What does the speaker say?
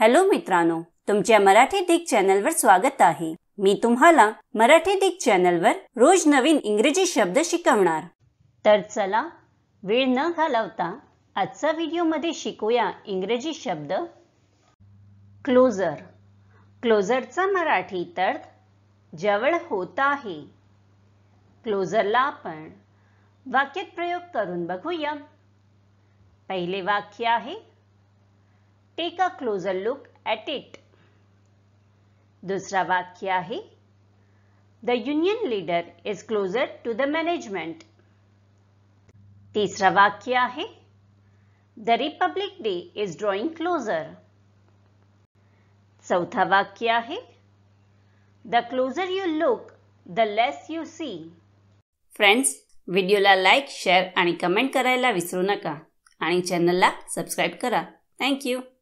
hello मित्रांनो तुमच्या मराठी दिग चॅनलवर स्वागत आहे मी तुम्हाला मराठी दिग चॅनलवर रोज नवीन इंग्रजी शब्द शिकवणार तर चला वेळ न घालवता आजचा व्हिडिओमध्ये शिकूया इंग्रजी शब्द क्लोजर क्लोजरचा मराठी तर जवळ होत आहे क्लोजरला आपण वाक्यात प्रयोग करून बघूया पहिले वाक्य आहे take a closer look at it दुसरा वाक्य आहे the union leader is closer to the management तिसरा वाक्य आहे the Republic Day is drawing closer चौथा वाक्य आहे the closer you look the less you see friends व्हिडिओला लाईक शेअर आणि कमेंट करायला विसरू नका आणि चॅनलला सबस्क्राईब करा थँक्यू